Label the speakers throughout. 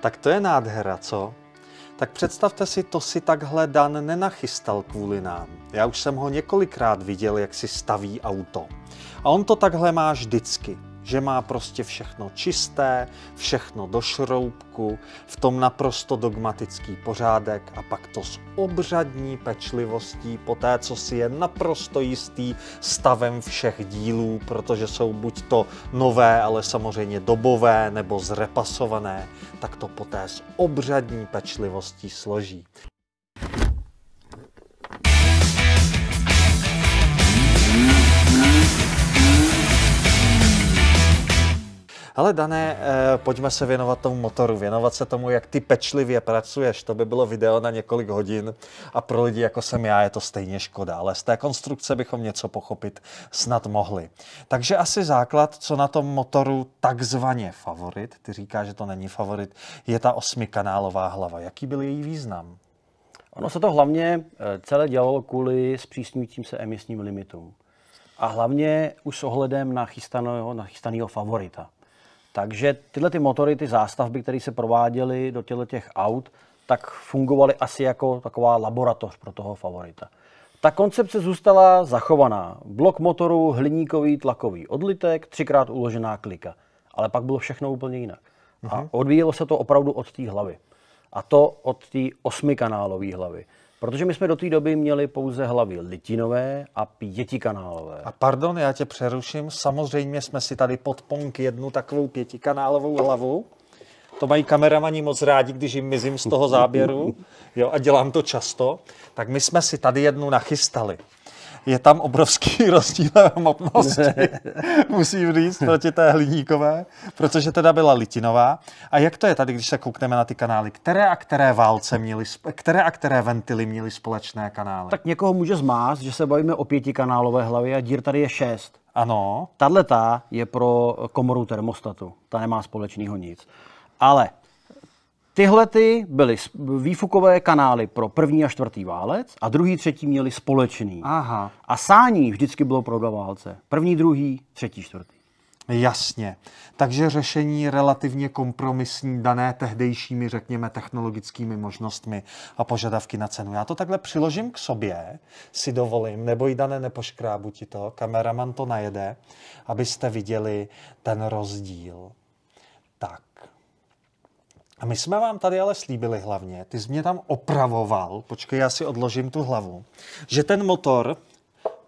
Speaker 1: Tak to je nádhera, co? Tak představte si, to si takhle Dan nenachystal kvůli nám. Já už jsem ho několikrát viděl, jak si staví auto. A on to takhle má vždycky že má prostě všechno čisté, všechno do šroubku, v tom naprosto dogmatický pořádek a pak to s obřadní pečlivostí po té, co si je naprosto jistý stavem všech dílů, protože jsou buď to nové, ale samozřejmě dobové nebo zrepasované, tak to poté s obřadní pečlivostí složí. Ale Dané, eh, pojďme se věnovat tomu motoru, věnovat se tomu, jak ty pečlivě pracuješ. To by bylo video na několik hodin a pro lidi jako jsem já je to stejně škoda, ale z té konstrukce bychom něco pochopit snad mohli. Takže asi základ, co na tom motoru takzvaně favorit, ty říká, že to není favorit, je ta osmikanálová hlava. Jaký byl její
Speaker 2: význam? Ono se to hlavně eh, celé dělalo kvůli zpřísňujícím se emisním limitům. A hlavně už s ohledem na chystaného, na chystaného favorita. Takže tyhle ty motory, ty zástavby, které se prováděly do těchto těch aut, tak fungovaly asi jako taková laboratoř pro toho favorita. Ta koncepce zůstala zachovaná. Blok motoru, hliníkový tlakový odlitek, třikrát uložená klika. Ale pak bylo všechno úplně jinak. Uh-huh. A mhm. odvíjelo se to opravdu od té hlavy. A to od té osmikanálové hlavy. Protože my jsme do té doby měli pouze hlavy litinové a pětikanálové. A
Speaker 1: pardon, já tě přeruším. Samozřejmě jsme si tady pod ponk jednu takovou pětikanálovou hlavu. To mají kameramani moc rádi, když jim mizím z toho záběru. Jo, a dělám to často. Tak my jsme si tady jednu nachystali je tam obrovský rozdíl hmotnosti, musím říct, proti té hliníkové, protože teda byla litinová. A jak to je tady, když se koukneme na ty kanály? Které a které válce
Speaker 2: měly, které a které ventily měly společné kanály? Tak někoho může zmást, že se bavíme o pětikanálové hlavě a dír tady je šest. Ano. Tahle ta je pro komoru termostatu. Ta nemá společného nic. Ale Tyhle ty byly výfukové kanály pro první a čtvrtý válec a druhý, třetí měli společný. Aha. A sání vždycky bylo pro dva válce. První, druhý, třetí, čtvrtý. Jasně. Takže
Speaker 1: řešení relativně kompromisní, dané tehdejšími, řekněme, technologickými možnostmi a požadavky na cenu. Já to takhle přiložím k sobě, si dovolím, nebo i dané nepoškrábu ti to, kameraman to najede, abyste viděli ten rozdíl. A my jsme vám tady ale slíbili hlavně, ty jsi mě tam opravoval, počkej, já si odložím tu hlavu, že ten motor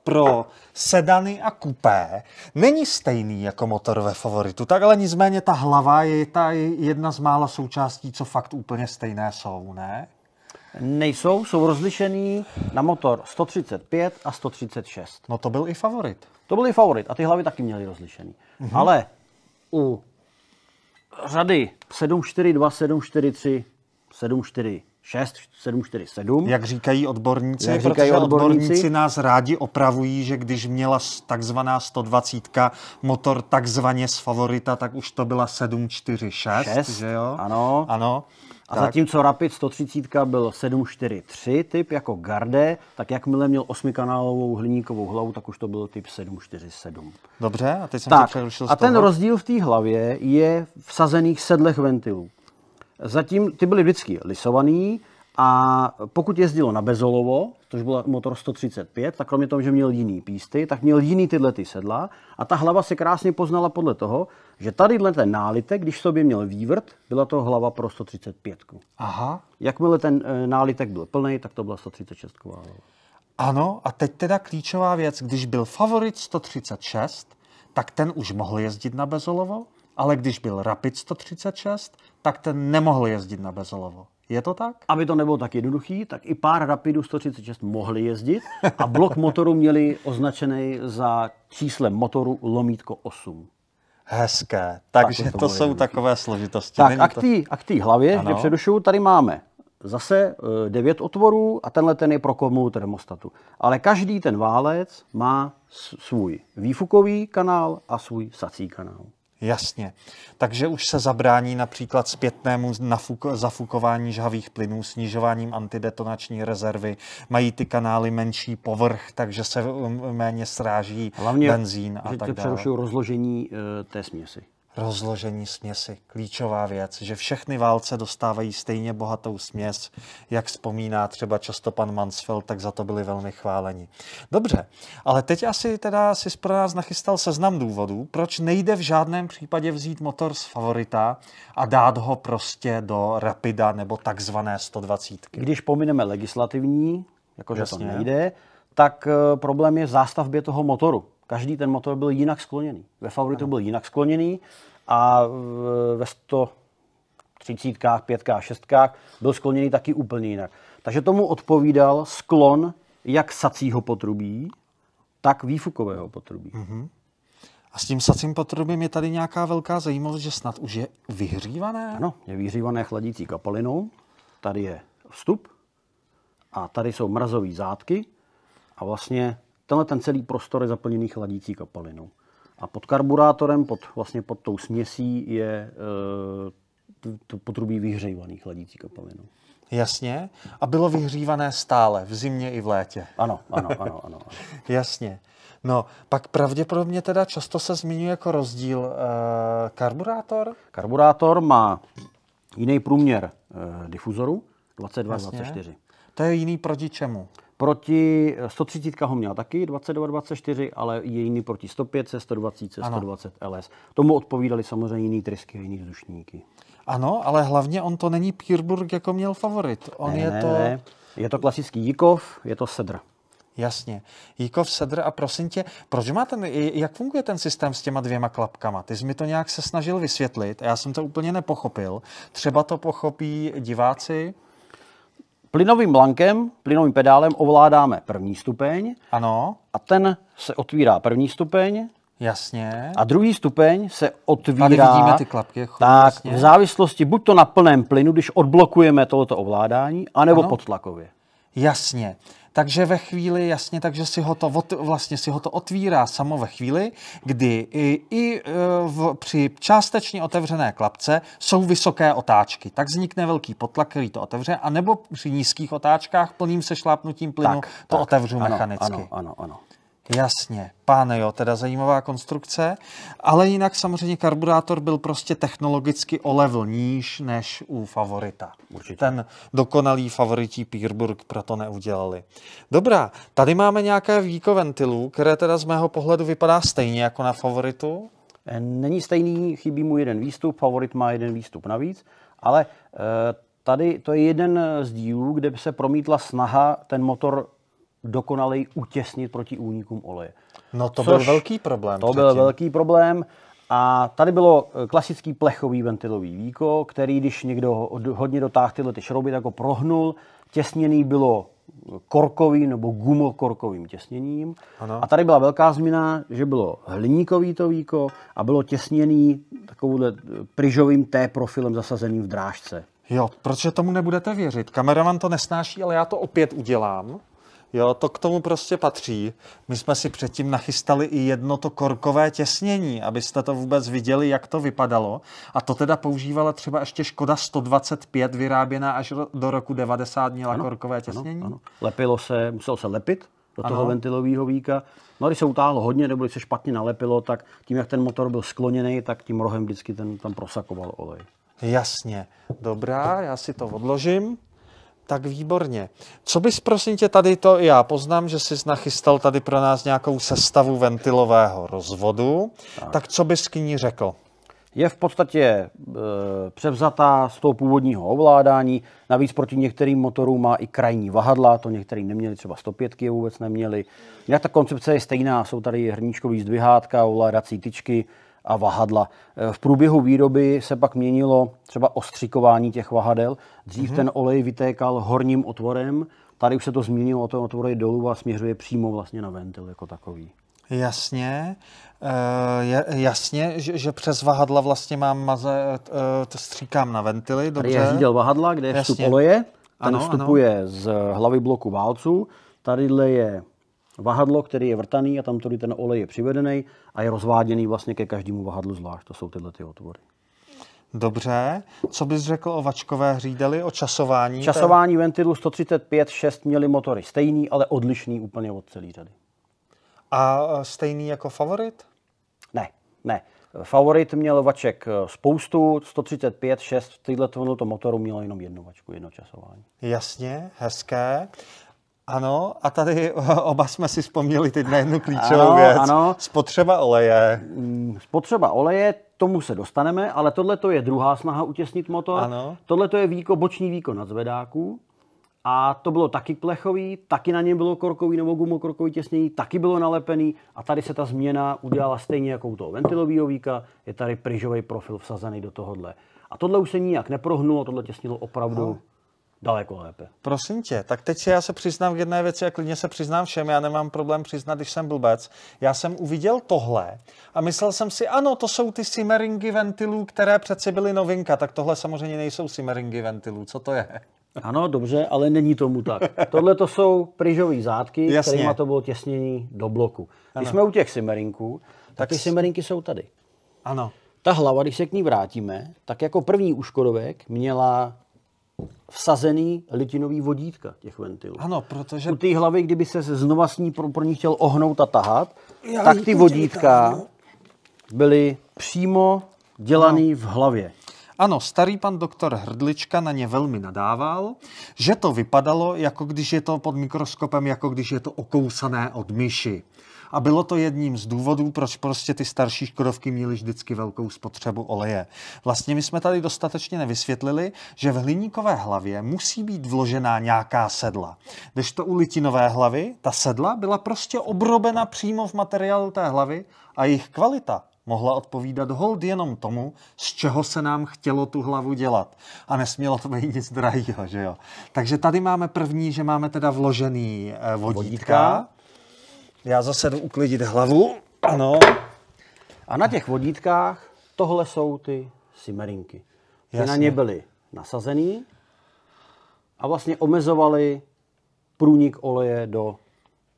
Speaker 1: pro sedany a kupé není stejný jako motor ve favoritu, tak ale nicméně ta hlava je ta jedna z mála součástí, co fakt úplně stejné jsou, ne?
Speaker 2: Nejsou, jsou rozlišený na motor 135 a 136. No to byl i favorit. To byl i favorit a ty hlavy taky měly rozlišený. Mhm. Ale u řady 742, 743, 74. 6, 7, 4, 7. Jak říkají odborníci, Jak říkají odborníci? odborníci
Speaker 1: nás rádi opravují, že když měla takzvaná 120 motor takzvaně z favorita, tak už
Speaker 2: to byla 7, 4, 6, 6 že jo? Ano. ano. A tak. zatímco Rapid 130 byl 743 typ jako Garde, tak jakmile měl osmikanálovou hliníkovou hlavu, tak už to byl typ 747. Dobře, a teď jsem tak, tě A ten rozdíl v té hlavě je v sazených sedlech ventilů. Zatím ty byly vždycky lisovaný a pokud jezdilo na Bezolovo, což byl motor 135, tak kromě toho, že měl jiný písty, tak měl jiný tyhle ty sedla a ta hlava se krásně poznala podle toho, že tady ten nálitek, když to sobě měl vývrt, byla to hlava pro 135. Aha. Jakmile ten e, nálitek byl plný, tak to byla 136 hlava. Ano, a teď teda klíčová
Speaker 1: věc, když byl favorit 136, tak ten už mohl jezdit na Bezolovo? ale
Speaker 2: když byl Rapid 136, tak ten nemohl jezdit na bezolovo. Je to tak? Aby to nebylo tak jednoduchý, tak i pár Rapidů 136 mohli jezdit a blok motoru měli označený za číslem motoru lomítko 8.
Speaker 1: Hezké. Takže tak to, to jsou jednoduchý. takové složitosti. Tak Není a k té to... hlavě, ano. že předušu,
Speaker 2: tady máme zase eh, devět otvorů a tenhle ten je pro komu termostatu. Ale každý ten válec má svůj výfukový kanál a svůj sací kanál.
Speaker 1: Jasně. Takže už se zabrání například zpětnému nafuk- zafukování žhavých plynů, snižováním antidetonační rezervy. Mají ty kanály menší povrch, takže se um, méně sráží Hlavně, benzín a tak dále. Hlavně přerušují
Speaker 2: rozložení e, té směsi
Speaker 1: rozložení směsi. Klíčová věc, že všechny válce dostávají stejně bohatou směs, jak vzpomíná třeba často pan Mansfeld, tak za to byli velmi chváleni. Dobře, ale teď asi teda si pro nás nachystal seznam důvodů, proč nejde v žádném případě vzít motor z favorita a dát ho prostě do Rapida nebo takzvané 120.
Speaker 2: Když pomineme legislativní, jakože to nejde, tak eh, problém je v zástavbě toho motoru každý ten motor byl jinak skloněný. Ve favoritu byl jinak skloněný a ve 130, 5, 6 byl skloněný taky úplně jinak. Takže tomu odpovídal sklon jak sacího potrubí, tak výfukového potrubí. Mm-hmm. A s tím sacím potrubím je tady nějaká velká zajímavost, že snad už je vyhřívané? Ano, je vyhřívané chladící kapalinou. Tady je vstup a tady jsou mrazové zátky a vlastně Tenhle ten celý prostor je zaplněný chladící kapalinou. A pod karburátorem, pod, vlastně pod tou směsí je e, eh, to potrubí vyhřívaný chladící kapalinou.
Speaker 1: Jasně. A bylo vyhřívané stále, v zimě i v létě. Ano, ano, ano, ano. ano. Jasně. No, pak pravděpodobně teda často se zmiňuje jako rozdíl e, karburátor?
Speaker 2: Karburátor má jiný průměr e, difuzoru, 22-24. To je jiný proti čemu? Proti 130 eh, ho měla taky 22-24, ale je jiný proti 105, 120, 120 ano. LS. Tomu odpovídali samozřejmě jiný trysky a jiný vzdušníky. Ano, ale hlavně on to není Pírburg, jako měl favorit.
Speaker 1: On ne, je ne, to... Ne. Je to klasický Jikov, je to Sedr. Jasně. Jíkov, Sedr a prosím tě, proč má ten, jak funguje ten systém s těma dvěma klapkama? Ty jsi mi to nějak se snažil vysvětlit a já jsem to úplně nepochopil. Třeba to pochopí diváci,
Speaker 2: Plynovým blankem, plynovým pedálem ovládáme první stupeň. Ano. A ten se otvírá první stupeň.
Speaker 1: Jasně.
Speaker 2: A druhý stupeň se otvírá. Tady vidíme ty klapky. Chod, tak, jasně. v závislosti buď to na plném plynu, když odblokujeme tohoto ovládání, anebo ano. podtlakově.
Speaker 1: Jasně. Takže ve chvíli, jasně, takže si ho to, vlastně si ho to otvírá samo ve chvíli, kdy i, i e, v, při částečně otevřené klapce jsou vysoké otáčky. Tak vznikne velký potlak, který to otevře, anebo při nízkých otáčkách plným sešlápnutím plynu tak, to tak, otevřu ano, mechanicky. Ano, ano, ano. Jasně, páne, jo, teda zajímavá konstrukce, ale jinak samozřejmě karburátor byl prostě technologicky o level níž než u favorita. Určitě. Ten dokonalý favorití Pírburg proto neudělali. Dobrá, tady máme nějaké víko ventilů,
Speaker 2: které teda z mého pohledu vypadá stejně jako na favoritu. Eh, není stejný, chybí mu jeden výstup, favorit má jeden výstup navíc, ale eh, tady to je jeden z dílů, kde by se promítla snaha ten motor dokonalej utěsnit proti únikům oleje.
Speaker 1: No to Což byl velký
Speaker 2: problém. To předtím. byl velký problém. A tady bylo eh, klasický plechový ventilový víko, který když někdo hodně dotáhl tyhle ty šrouby, tak ho prohnul. Těsněný bylo korkovým nebo gumokorkovým těsněním. Ano. A tady byla velká změna, že bylo hliníkový to víko a bylo těsněný takovouhle eh, pryžovým T profilem zasazeným v drážce. Jo,
Speaker 1: protože tomu nebudete věřit. Kameraman to nesnáší, ale já to opět udělám. Jo, to k tomu prostě patří. My jsme si předtím nachystali i jedno to korkové těsnění, abyste to vůbec viděli, jak to vypadalo. A to teda používala třeba ještě Škoda 125, vyráběná až do roku 90,
Speaker 2: měla ano, korkové těsnění. Ano, ano. Lepilo se, muselo se lepit do toho ventilového víka. No když se utáhlo hodně, nebo když se špatně nalepilo, tak tím, jak ten motor byl skloněný, tak tím rohem vždycky ten tam prosakoval olej.
Speaker 1: Jasně.
Speaker 2: Dobrá, já si to odložím.
Speaker 1: Tak výborně. Co bys prosím tě tady to, já poznám, že jsi nachystal tady pro nás nějakou
Speaker 2: sestavu ventilového rozvodu, tak, tak co bys k ní řekl? Je v podstatě e, převzatá z toho původního ovládání, navíc proti některým motorům má i krajní vahadla, to některý neměli, třeba 105 je vůbec neměli. Jinak ta koncepce je stejná, jsou tady hrníčkový zdvihátka, ovládací tyčky, a vahadla. Eh, v průběhu výroby se pak měnilo třeba ostřikování těch vahadel. Dřív mm-hmm. ten olej vytékal horním otvorem, tady už se to změnilo, ten otvor je dolů a směřuje přímo vlastně na ventil jako takový.
Speaker 1: Jasně, uh, jasně, že, že přes vahadla vlastně mám maze, eh, to stříkám na ventily, dobře. Tady je řídel vahadla, kde je vstup jasně. oleje, ten ano, vstupuje
Speaker 2: ano. z hlavy bloku válců, tadyhle je vahadlo, který je vrtaný a tam tady ten olej je přivedený a je rozváděný vlastně ke každému vahadlu zvlášť. To jsou tyhle ty otvory.
Speaker 1: Dobře. Co bys řekl o vačkové hřídeli, o časování? Časování
Speaker 2: ventilu 135-6 měli motory stejný, ale odlišný úplně od celé řady.
Speaker 1: A e, stejný jako favorit? Ne,
Speaker 2: ne. Favorit měl vaček e, spoustu, 135, 6, tyhle tohoto motoru mělo jenom jednu vačku, jedno časování.
Speaker 1: Jasně, hezké. Ano, a tady oba jsme si vzpomněli teď na jednu klíčovou ano, věc. Ano.
Speaker 2: Spotřeba oleje. Mm, spotřeba oleje, tomu se dostaneme, ale tohle to je druhá snaha utěsnit motor. Tohle to je výko, boční výkon nad zvedáku. A to bylo taky plechový, taky na něm bylo korkový nebo gumokorkový těsnění, taky bylo nalepený a tady se ta změna udělala stejně jako u toho ventilového víka, je tady pryžový profil vsazený do tohohle. A tohle už se nijak neprohnulo, tohle těsnilo opravdu no daleko lépe.
Speaker 1: Prosím tě, tak teď si já se přiznám k jedné věci a klidně se přiznám všem, já nemám problém přiznat, když jsem blbec. Já jsem uviděl tohle a myslel jsem si, ano, to jsou ty simeringy ventilů, které přeci byly novinka, tak tohle samozřejmě nejsou simeringy ventilů, co to je? Ano, dobře,
Speaker 2: ale není tomu tak. Tohle to jsou pryžové zátky, Jasně. kterýma to bylo těsnění do bloku. Když ano. jsme u těch simerinků, tak, tak ty simerinky jsou tady. Ano. Ta hlava, když se k ní vrátíme, tak jako první uškodovek měla vsazený litinový vodítka těch ventilů. Ano, protože... U té hlavy, kdyby se znova s ní pro, pro ní chtěl ohnout a tahat, Já tak ty vodítka vytáhnu. byly přímo dělaný
Speaker 1: ano. v hlavě. Ano, starý pan doktor Hrdlička na ně velmi nadával, že to vypadalo, jako když je to pod mikroskopem, jako když je to okousané od myši. A bylo to jedním z důvodů, proč prostě ty starší škodovky měly vždycky velkou spotřebu oleje. Vlastně my jsme tady dostatečně nevysvětlili, že v hliníkové hlavě musí být vložená nějaká sedla. Když to u litinové hlavy, ta sedla byla prostě obrobena přímo v materiálu té hlavy a jejich kvalita mohla odpovídat hold jenom tomu, z čeho se nám chtělo tu hlavu dělat. A nesmělo to být nic drahýho, že jo. Takže tady máme první, že máme teda vložený eh, vodítka, vodítka. Já zase jdu
Speaker 2: uklidit hlavu. Ano. A na těch vodítkách tohle jsou ty simerinky. Ty na ně byly nasazený a vlastně omezovali průnik oleje do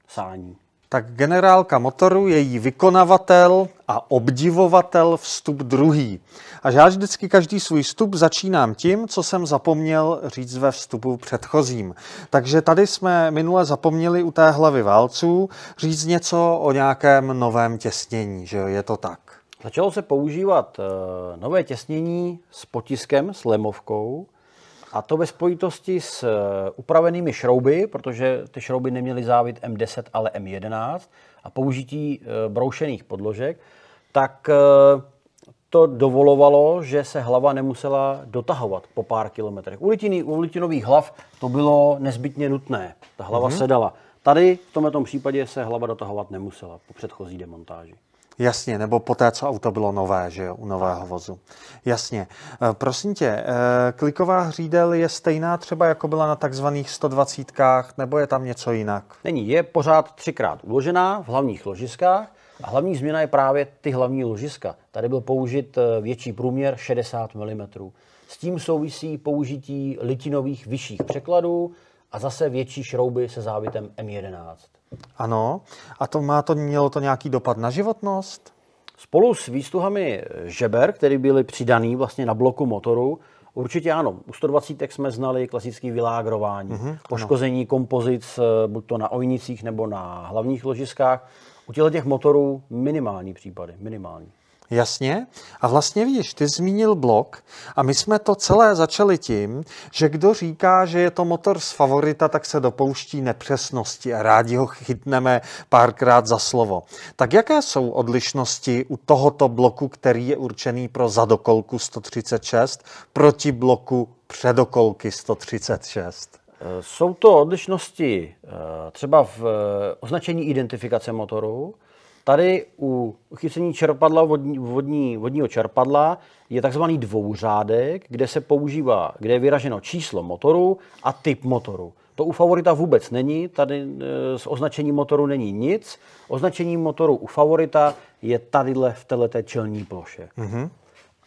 Speaker 2: sání tak generálka
Speaker 1: motoru, její vykonavatel a obdivovatel vstup druhý. A já vždycky každý svůj vstup začínám tím, co jsem zapomněl říct ve vstupu předchozím. Takže tady jsme minule zapomněli u té hlavy válců říct něco o nějakém novém těsnění, že je to tak.
Speaker 2: Začalo se používat eh, nové těsnění s potiskem, s lemovkou, a to ve spojitosti s eh, upravenými šrouby, protože ty šrouby neměly závit M10, ale M11 a použití eh, broušených podložek, tak eh, to dovolovalo, že se hlava nemusela dotahovat po pár kilometrech. U, litiny, u litinových hlav to bylo nezbytně nutné. Ta hlava mm-hmm. sedala. Tady v tomto případě se hlava dotahovat nemusela po předchozí demontáži.
Speaker 1: Jasně, nebo po té, co auto bylo nové, že jo, u nového vozu. Jasně. Eh, prosím tě, eh, kliková hřídel je stejná třeba jako byla na takzvaných
Speaker 2: 120 nebo je tam něco jinak? Není, je pořád třikrát uložená v hlavních ložiskách a hlavní změna je právě ty hlavní ložiska. Tady byl použit eh, větší průměr 60 mm. S tím souvisí použití litinových vyšších překladů a zase větší šrouby se závitem M11.
Speaker 1: Ano. A to má to, mělo
Speaker 2: to nějaký dopad na životnost? Spolu s výstuhami žeber, které byly přidané vlastně na bloku motoru, určitě ano. U 120 jsme znali klasické vylágrování, mm-hmm, poškození ano. kompozic, eh, buď to na ojnicích nebo na hlavních ložiskách. U těch motorů minimální případy, minimální.
Speaker 1: Jasně. A vlastně vidíš, ty zmínil blok a my jsme to celé začali tím, že kdo říká, že je to motor z favorita, tak se dopouští nepřesnosti a rádi ho chytneme párkrát za slovo. Tak jaké jsou odlišnosti u tohoto bloku, který je určený pro zadokolku
Speaker 2: 136 proti bloku předokolky 136? Jsou to odlišnosti eh, třeba v eh, označení identifikace motoru, Tady u chycení čerpadla vodní, vodní, vodního čerpadla je takzvaný dvouřádek, kde se používá, kde je vyraženo číslo motoru a typ motoru. To u favorita vůbec není, tady eh, s označením motoru není nic. Označením motoru u favorita je tadyhle v této čelní ploše. Mm-hmm.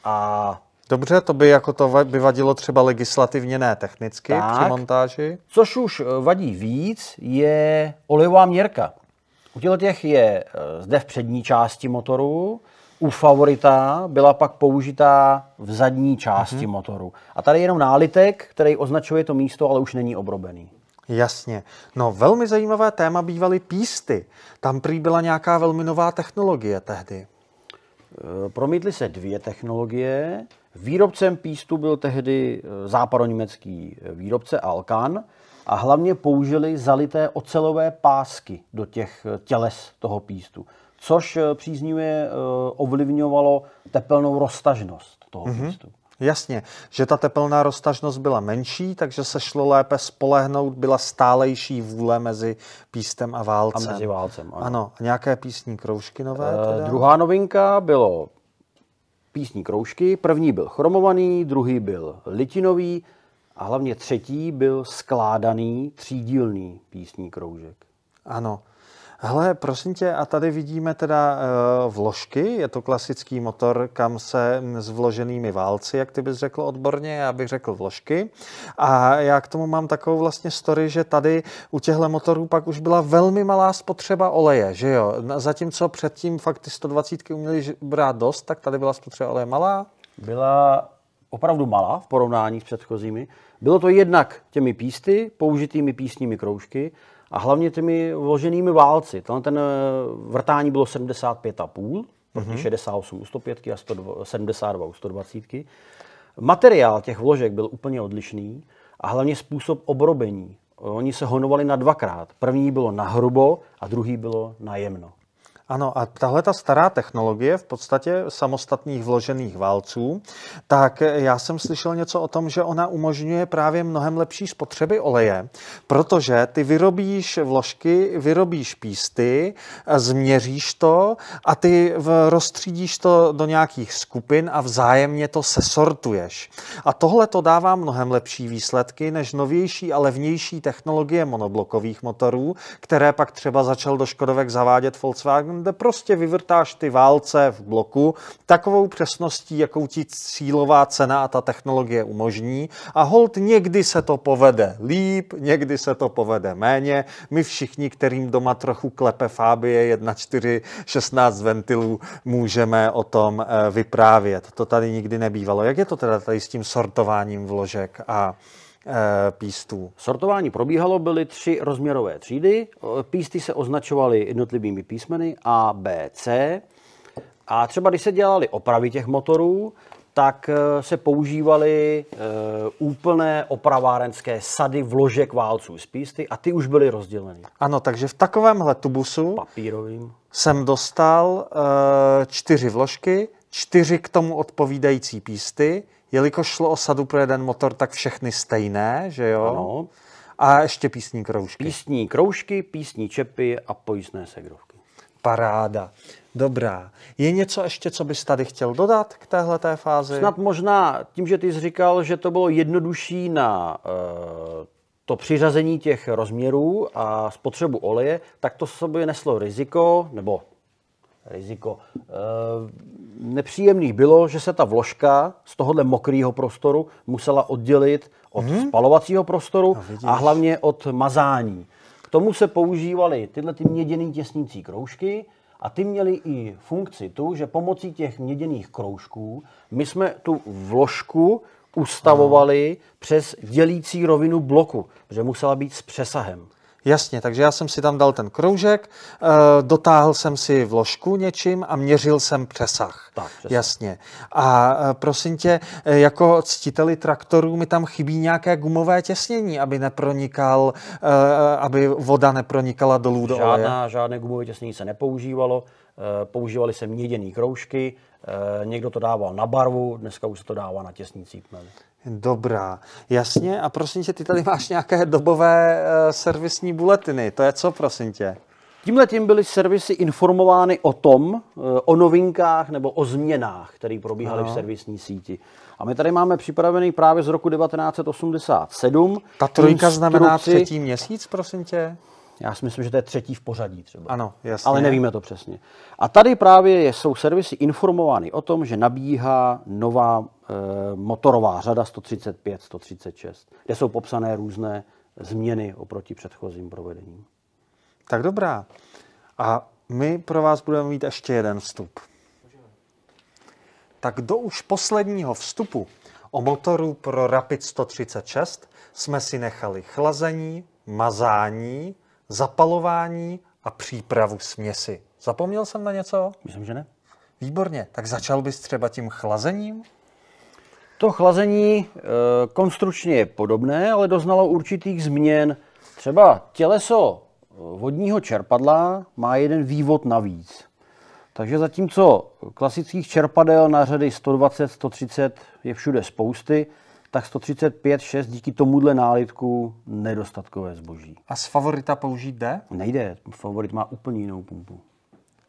Speaker 2: A Dobře, to by jako to
Speaker 1: by vadilo třeba legislativně, ne technicky tak, při
Speaker 2: montáži. Což už eh, vadí víc, je olejová měrka. U těch je eh, zde v přední části motoru, u favorita byla pak použitá v zadní části mm-hmm. motoru. A tady je jenom nálitek, který označuje to místo, ale už není obrobený. Jasně. No, velmi zajímavé téma bývaly písty. Tam prý byla nějaká velmi nová technologie tehdy. Eh, promítly se dvě technologie. Výrobcem pístu byl tehdy eh, západoněmecký výrobce Alkan a hlavně použili zalité ocelové pásky do těch eh, těles toho pístu, což eh, příznivě eh, ovlivňovalo tepelnou roztažnost toho
Speaker 1: mm-hmm. pístu. Jasně, že ta tepelná roztažnost byla menší, takže se šlo lépe spolehnout, byla stálejší vůle mezi pístem a válcem. A mezi válcem, ano. ano nějaké písní kroužky nové? Teda? E, druhá
Speaker 2: novinka bylo písní kroužky. První byl chromovaný, druhý byl litinový. A hlavně třetí byl skládaný třídílný písní kroužek. Ano. Hele, prosím tě, a tady
Speaker 1: vidíme teda e, vložky, je to klasický motor, kam se s vloženými válci, jak ty bys řekl odborně, já bych řekl vložky. A já k tomu mám takovou vlastně story, že tady u těchto motorů pak už byla velmi malá spotřeba oleje, že jo?
Speaker 2: Zatímco předtím fakt ty 120 uměli brát dost, tak tady byla spotřeba oleje malá? Byla opravdu malá v porovnání s předchozími. Bylo to jednak těmi písty, použitými písními kroužky a hlavně těmi vloženými válci. Tenhle ten eh, vrtání bylo 75,5, mm-hmm. 68 u 105 a 102, 72 u 120. Materiál těch vložek byl úplně odlišný a hlavně způsob obrobení. Oni se honovali na dvakrát. První bylo na hrubo a druhý bylo na jemno.
Speaker 1: Ano, a tahle ta stará technologie v podstatě samostatných vložených válců, tak já jsem slyšel něco o tom, že ona umožňuje právě mnohem lepší spotřeby oleje, protože ty vyrobíš vložky, vyrobíš písty, změříš to a ty rozstřídíš to do nějakých skupin a vzájemně to sesortuješ. A tohle to dává mnohem lepší výsledky než novější a levnější technologie monoblokových motorů, které pak třeba začal do Škodovek zavádět Volkswagen kde prostě vyvrtáš ty válce v bloku takovou přesností, jakou ti cílová cena a ta technologie umožní. A hold někdy se to povede líp, někdy se to povede méně. My všichni, kterým doma trochu klepe Fábie 4 16 ventilů, můžeme o tom eh, vyprávět. To tady nikdy nebývalo.
Speaker 2: Jak je to teda tady s tím sortováním vložek a Eh, pístů. Sortování probíhalo, byly tři rozměrové třídy. Eh, písty se označovaly jednotlivými písmeny A, B, C. A třeba když se dělaly opravy těch motorů, tak eh, se používaly úplné opravárenské sady vložek válců z písty a ty už byly rozděleny.
Speaker 1: Ano, takže v takovémhle tubusu
Speaker 2: Papírovým.
Speaker 1: jsem dostal čtyři vložky, čtyři k tomu odpovídající písty, jelikož šlo o sadu pro jeden motor, tak všechny stejné, že jo? Ano. A ještě písní kroužky. Písní kroužky, písní čepy a pojistné segrovky. Paráda. Dobrá. Je něco ještě, co bys tady chtěl dodat k téhle té fázi? Snad
Speaker 2: možná tím, že ty jsi říkal, že to bylo jednodušší na e, to přiřazení těch rozměrů a spotřebu oleje, tak to sobě neslo riziko, nebo riziko. Eh, Nepříjemný bylo, že se ta vložka z tohohle mokrého prostoru musela oddělit od hmm? spalovacího prostoru no, a hlavně od mazání. K tomu se používaly tyhle ty měděný těsnící kroužky a ty měly i funkci tu, že pomocí těch měděných kroužků my jsme tu vložku ustavovali Aha. přes dělící rovinu bloku, že musela být s přesahem.
Speaker 1: Jasně, takže já jsem si tam dal ten kroužek, eh, dotáhl jsem si vložku něčím a měřil jsem přesah. Tak, Jasně. A eh, prosím tě, eh, jako ctiteli traktorů mi tam chybí nějaké gumové těsnění, aby nepronikal, aby voda nepronikala dolů do oleje. Žádná,
Speaker 2: žádné gumové těsnění se nepoužívalo, používaly se měděné kroužky, někdo to dával na barvu, dneska už se to dává na těsnící chmely. Dobrá, jasně. A prosím tě, ty tady máš nějaké
Speaker 1: dobové uh, servisní buletiny. To je co, prosím tě?
Speaker 2: Tímhle tím byly servisy informovány o tom, eh, o novinkách nebo o změnách, které probíhaly no. v servisní síti. A my tady máme připravený právě z roku 1987. Ta trojka znamená třetí měsíc, prosím tě? Já si myslím, že to je třetí v pořadí třeba. Ano, jasně. Ale nevíme to přesně. A tady právě jsou servisy informovány o tom, že nabíhá nová e, motorová řada 135, 136, kde jsou popsané různé změny oproti předchozím provedením. Tak dobrá. A my pro
Speaker 1: vás budeme mít ještě jeden vstup. Tak do už posledního vstupu o motoru pro Rapid 136 jsme si nechali chlazení, mazání, zapalování a přípravu směsi. Zapomněl
Speaker 2: jsem na něco? Myslím, že ne. Výborně. Tak začal bys třeba tím chlazením? To chlazení e, eh, konstručně je podobné, ale doznalo určitých změn. Třeba těleso eh, vodního čerpadla má jeden vývod navíc. Takže zatímco klasických čerpadel na řady 120, 130 je všude spousty, tak 135,6 díky tomuhle nálitku nedostatkové zboží. A z favorita použít jde? Nejde, favorit má úplně jinou pumpu.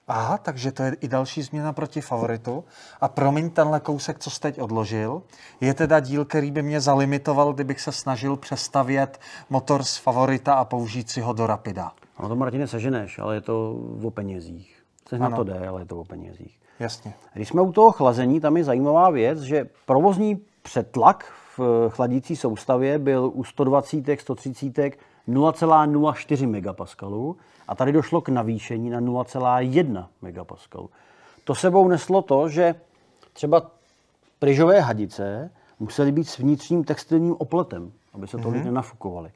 Speaker 1: Aha, takže to je i další změna proti favoritu. A promiň tenhle kousek, co jste teď odložil, je teda díl, který by mě zalimitoval, kdybych se snažil přestavět motor z favorita a použít si ho do Rapida.
Speaker 2: Ano, to Martine seženeš, ale je to o penězích. Což na to jde, ale je to o penězích. Jasně. Když jsme u toho chlazení, tam je zajímavá věc, že provozní přetlak v eh, chladící soustavě byl u 120, 130 0,04 MPa a tady došlo k navýšení na 0,1 MPa. To sebou neslo to, že třeba pryžové hadice musely být s vnitřním textilním opletem, aby se tolik mm-hmm. nenafukovaly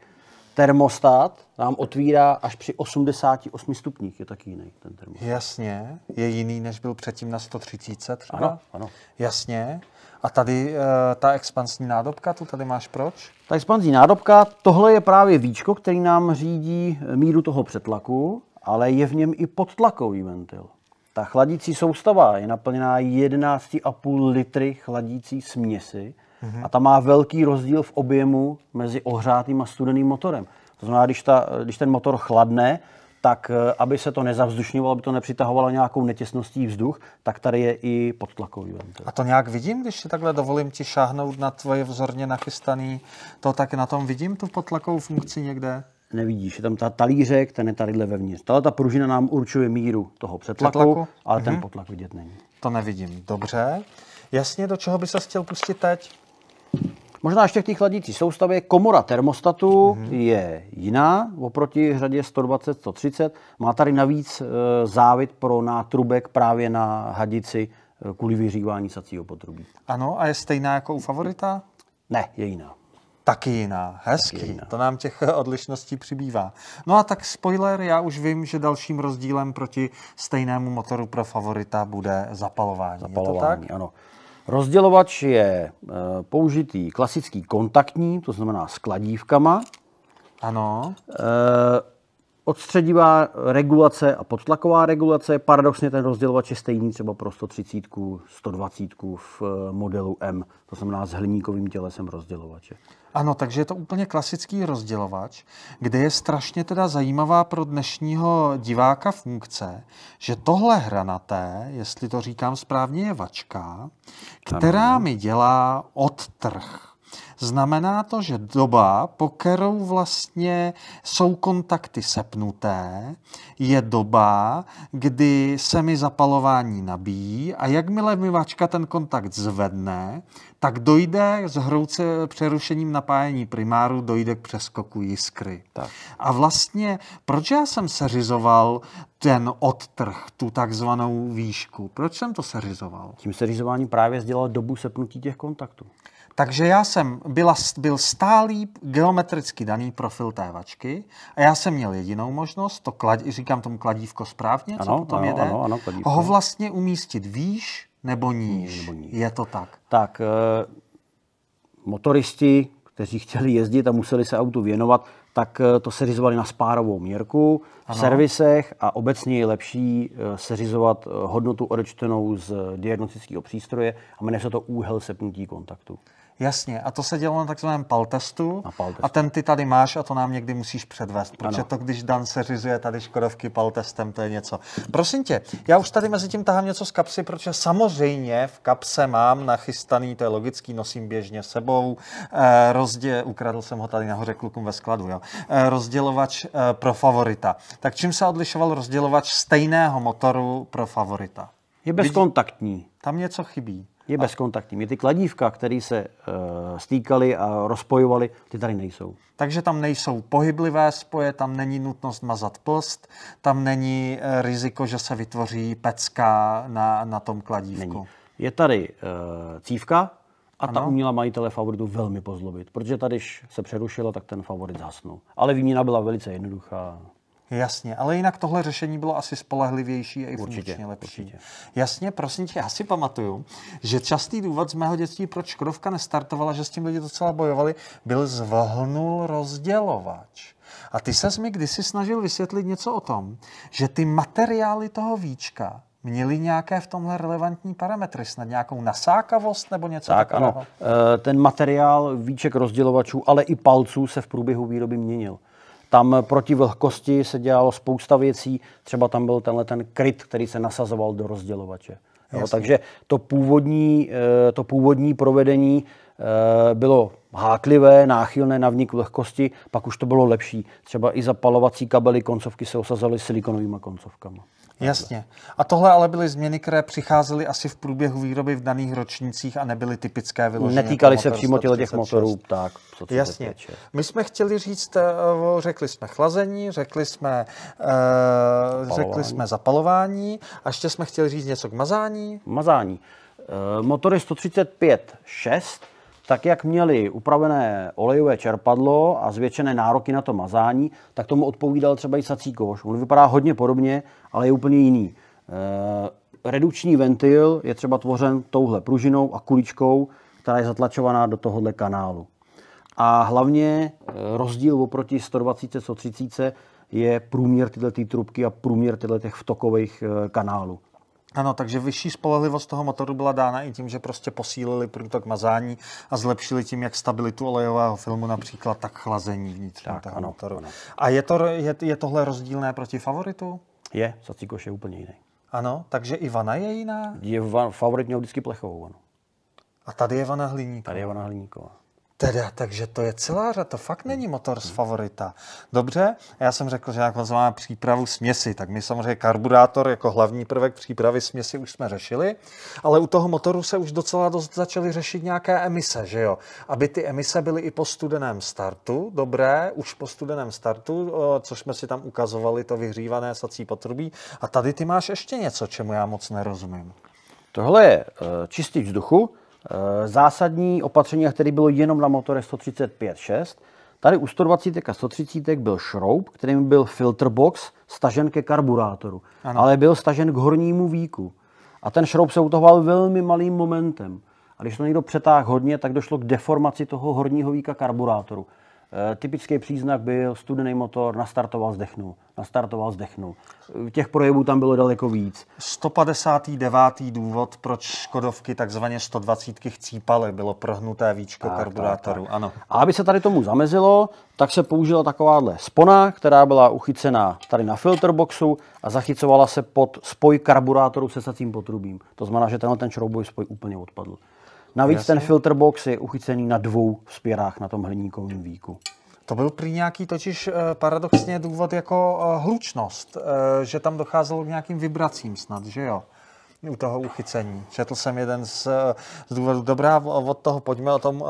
Speaker 2: termostat nám otvírá až při 88 stupních, je taky jiný ten termostat.
Speaker 1: Jasně, je jiný, než byl předtím na 130 třeba. Ano, ano. Jasně. A tady e, ta expanzní nádobka, tu tady máš proč?
Speaker 2: Ta expanzní nádobka, tohle je právě víčko, který nám řídí eh, míru toho přetlaku, ale je v něm i podtlakový ventil. Ta chladící soustava je naplněná 11,5 litry chladící směsi, Mm-hmm. A ta má velký rozdíl v objemu mezi ohřátým a studeným motorem. To znamená, když, ta, když ten motor chladne, tak eh, aby se to nezavzdušňovalo, aby to nepřitahovalo nějakou netěsností vzduch, tak tady je i podtlakový ventil. A to nějak vidím, když si takhle dovolím
Speaker 1: ti šáhnout na tvoje vzorně nachystaný, to tak na tom vidím tu podtlakovou funkci
Speaker 2: někde? Nevidíš, je tam ta talířek, ten je tadyhle vevnitř. Tato ta pružina nám určuje míru toho přetlaku, přetlaku? ale mhm. ten potlak vidět není. To nevidím, dobře. Jasně, do čeho by se chtěl pustit teď? Možná ještě v té chladící soustavě komora termostatu mm-hmm. je jiná oproti řadě 120, 130. Má tady navíc e, závit pro nátrubek právě na hadici e, kvůli vyřívání sacího potrubí. Ano, a je stejná jako u favorita? Ne, je jiná. Taky jiná, hezký. Taky jiná. To nám těch e,
Speaker 1: odlišností přibývá. No a tak spoiler, já už vím, že dalším rozdílem proti stejnému
Speaker 2: motoru pro favorita bude zapalování. Zapalování, ano. Rozdělovač je eh, použitý klasický kontaktní, to znamená s kladívkama. Ano. Eh, Odstředivá regulace a podtlaková regulace, paradoxně ten rozdělovač je stejný třeba pro 130, 120 v eh, modelu M, to znamená s hliníkovým tělesem rozdělovače. Ano, takže je to úplně klasický rozdělovač,
Speaker 1: kde je strašně teda zajímavá pro dnešního diváka funkce, že tohle hranaté, jestli to říkám správně, je vačka, která ano. mi dělá odtrh. Znamená to, že doba, po kterou vlastně jsou kontakty sepnuté, je doba, kdy se mi zapalování nabíjí a jakmile vačka ten kontakt zvedne, tak dojde s hrouce přerušením napájení primáru, dojde k přeskoku jiskry. Tak. A vlastně, proč já jsem seřizoval ten odtrh, tu takzvanou výšku? Proč jsem to seřizoval? Tím seřizováním právě sdělal dobu sepnutí těch kontaktů. Takže já jsem byla, byl stálý geometricky daný profil té vačky a já jsem měl jedinou možnost, to kladí, říkám tomu kladívko správně, ano, co potom ano, jede, ano, ano, kladívko. ho vlastně umístit výš nebo níž. Nebo níž. Je to tak.
Speaker 2: Tak, eh, motoristi, kteří chtěli jezdit a museli se autu věnovat, tak eh, to seřizovali na spárovou měrku ano. v servisech a obecně je lepší eh, seřizovat hodnotu odečtenou z diagnostického přístroje a jmenuje se to úhel sepnutí kontaktu.
Speaker 1: Jasně, a to se dělo na takzvaném paltestu, na paltestu. a ten ty tady máš a to nám někdy musíš předvést, protože ano. to, když Dan se řizuje tady Škodovky paltestem, to je něco. Prosím tě, já už tady mezi tím tahám něco z kapsy, protože samozřejmě v kapse mám nachystaný, to je logický, nosím běžně sebou, eh, rozdě, ukradl jsem ho tady nahoře klukům ve skladu, jo, eh, rozdělovač eh, pro favorita. Tak čím se odlišoval rozdělovač stejného motoru
Speaker 2: pro favorita? Je bezkontaktní. Tam něco chybí. Je a... bezkontaktní. je ty kladívka, které se e, stýkaly a rozpojovaly, ty tady nejsou. Takže tam nejsou
Speaker 1: pohyblivé spoje, tam není nutnost mazat plst, tam není eh, riziko, že se vytvoří
Speaker 2: pecka na, na tom kladívku. Není. Je tady e, cívka, a ano. ta uměla majitele favoritu velmi pozlobit, protože tady, když se přerušila, tak ten favorit zhasnul. Ale výměna byla velice jednoduchá.
Speaker 1: Jasně, ale jinak tohle řešení bylo asi spolehlivější a i určitě, funkčně lepší. Určitě. Jasně, prosím tě, já si pamatuju, že častý důvod z mého dětství, proč Škodovka nestartovala, že s tím lidi docela bojovali, byl zvlhnul rozdělovač. A ty se mi kdysi snažil vysvětlit něco o tom, že ty materiály toho víčka měli nějaké v tomhle relevantní parametry, snad nějakou nasákavost nebo něco tak, takového? ano.
Speaker 2: Eh, ten materiál víček rozdělovačů, ale i palců se v průběhu výroby měnil. Tam proti vlhkosti se dělalo spousta věcí, třeba tam byl tenhle ten kryt, který se nasazoval do rozdělovače. Jo, takže to původní, eh, to původní provedení eh, bylo háklivé, náchylné na vnik vlhkosti, pak už to bylo lepší. Třeba i zapalovací kabely koncovky se osazovaly silikonovými koncovkami. Jasně.
Speaker 1: A tohle ale byly změny, které přicházely asi v průběhu výroby v daných ročnících a nebyly typické vyložené. Netýkaly se přímo těch, těch motorů,
Speaker 2: tak. Jasně.
Speaker 1: My jsme chtěli říct, eh, řekli jsme chlazení, řekli jsme, eh, zapalování. řekli jsme zapalování
Speaker 2: a ještě jsme chtěli říct něco k mazání. Mazání. Eh, motory 135, 6 tak jak měli upravené olejové čerpadlo a zvětšené nároky na to mazání, tak tomu odpovídal třeba i sací koš. On vypadá hodně podobně, ale je úplně jiný. Eh, redukční ventil je třeba tvořen touhle pružinou a kuličkou, která je zatlačovaná do tohohle kanálu. A hlavně eh, rozdíl oproti 120 130 je průměr tyhle trubky a průměr těch vtokových eh, kanálů.
Speaker 1: Ano, takže vyšší spolehlivost toho motoru byla dána i tím, že prostě posílili průtok mazání a zlepšili tím jak stabilitu olejového filmu, například tak chlazení vnitřního tak, ano, motoru. Ano. A je, to, je, je tohle rozdílné proti favoritu? Je, Sacikoš je úplně jiný. Ano, takže i vana je jiná? Je, van, favorit měl vždycky plechovou, ano. A tady je vana hliníková? Tady je vana hliníková. Teda, takže to je celá řada, to fakt není motor z favorita. Dobře, já jsem řekl, že jako máme přípravu směsi, tak my samozřejmě karburátor jako hlavní prvek přípravy směsi už jsme řešili, ale u toho motoru se už docela dost začaly řešit nějaké emise, že jo? Aby ty emise byly i po studeném startu, dobré, už po studeném startu, což jsme si tam ukazovali, to vyhřívané sací potrubí. A tady ty máš ještě něco,
Speaker 2: čemu já moc nerozumím. Tohle je e, čistý vzduchu, Eh, zásadní opatření, které bylo jenom na motore 135.6, tady u 120 a 130 byl šroub, kterým byl filterbox stažen ke karburátoru, ano. ale byl stažen k hornímu výku. A ten šroub se utahoval velmi malým momentem. A když to někdo přetáhl hodně, tak došlo k deformaci toho horního výka karburátoru. Eh, typický příznak byl studený motor, nastartoval, zdechnul, nastartoval, zdechnul. Těch projevů tam bylo daleko víc.
Speaker 1: 159. důvod, proč Škodovky takzvaně 120 chcípaly, bylo
Speaker 2: prohnuté víčko tak, karburátoru. Tak, tak. Ano. A aby se tady tomu zamezilo, tak se použila takováhle spona, která byla uchycená tady na filterboxu a zachycovala se pod spoj karburátoru se sacím potrubím. To znamená, že tenhle ten šroubový spoj úplně odpadl. Navíc Jasně. ten filter box je uchycený na dvou spěrách na tom hliníkovém víku. To byl prý nějaký totiž eh,
Speaker 1: paradoxně důvod jako eh, hlučnost, eh, že tam docházelo k nějakým vibracím snad, že jo? u toho uchycení. Četl jsem jeden z, z důvodů, dobrá, od toho pojďme, o tom eh,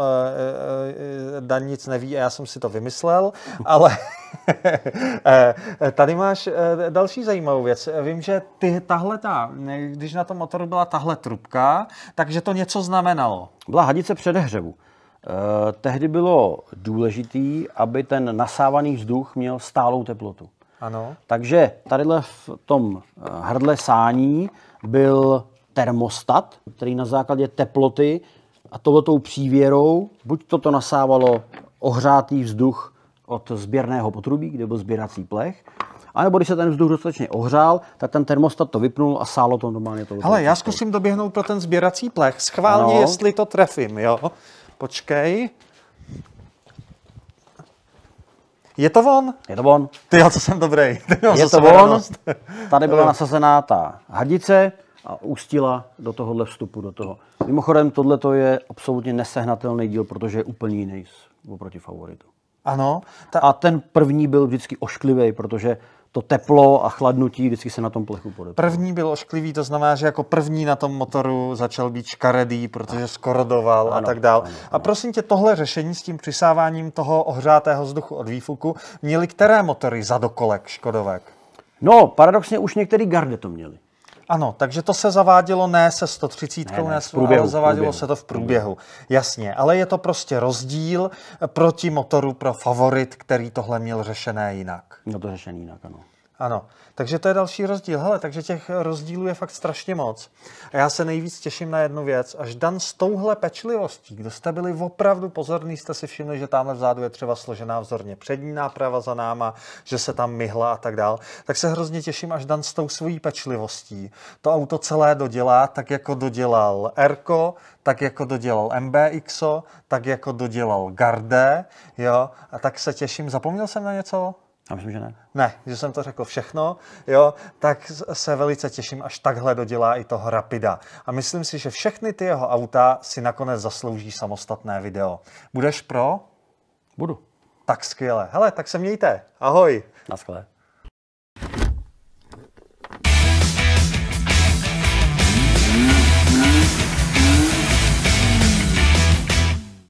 Speaker 1: eh, Dan nic neví a já jsem si to vymyslel, ale eh, tady máš další zajímavou věc. Vím, že ty, tahle ta, když na tom motoru byla tahle trubka,
Speaker 2: takže to něco znamenalo. Byla hadice předehřevu. Eh, tehdy bylo důležitý, aby ten nasávaný vzduch měl stálou teplotu. Ano. Takže tadyhle v tom hrdle sání byl termostat, který na základě teploty a tohletou přívěrou buď toto nasávalo ohřátý vzduch od sběrného potrubí, kde byl sběrací plech, anebo když se ten vzduch dostatečně ohřál, tak ten termostat to vypnul a sálo to normálně to. Hele, já
Speaker 1: zkusím doběhnout pro ten sběrací plech. Schválně, ano. jestli to trefím, jo. Počkej. Je to on?
Speaker 2: Je to on. Ty, já co jsem dobrý. je to on. Tady byla nasazená ta hadice a ústila do tohohle vstupu, do toho. Mimochodem, tohle je absolutně nesehnatelný díl, protože je úplně jiný oproti favoritu. Ano. Ta... A ten první byl vždycky ošklivý, protože to teplo a chladnutí vždycky se na tom plechu podepalo.
Speaker 1: První byl ošklivý, to znamená, že jako první na tom motoru začal být škaredý, protože skorodoval ano, a tak dál. Ano, ano. A prosím tě, tohle řešení s tím přisáváním toho ohřátého vzduchu od výfuku měly které motory za dokolek Škodovek? No, paradoxně už některý garde to měli. Ano, takže to se zavádělo ne se 130, ne, ne, ne, průběhu, ale zavádělo průběhu. se to v průběhu. Jasně, ale je to prostě rozdíl proti motoru pro favorit, který tohle měl řešené jinak.
Speaker 2: No to řešené jinak, ano.
Speaker 1: Ano, takže to je další rozdíl. Hele, takže těch rozdílů je fakt strašně moc. A já se nejvíc těším na jednu věc. Až Dan s touhle pečlivostí, kdo jste byli opravdu pozorní, jste si všimli, že tamhle vzadu je třeba složená vzorně přední náprava za náma, že se tam myhla a tak dál, tak se hrozně těším, až Dan s tou svojí pečlivostí to auto celé dodělá, tak jako dodělal Erko, tak jako dodělal MBXO, tak jako dodělal Garde, jo, a tak se těším. Zapomněl jsem na něco? Já myslím, že ne. Ne, že jsem to řekl všechno, jo, tak se velice těším, až takhle dodělá i toho Rapida. A myslím si, že všechny ty jeho auta si nakonec zaslouží samostatné video. Budeš pro? Budu. Tak skvěle. Hele, tak se mějte. Ahoj. Na skvěle.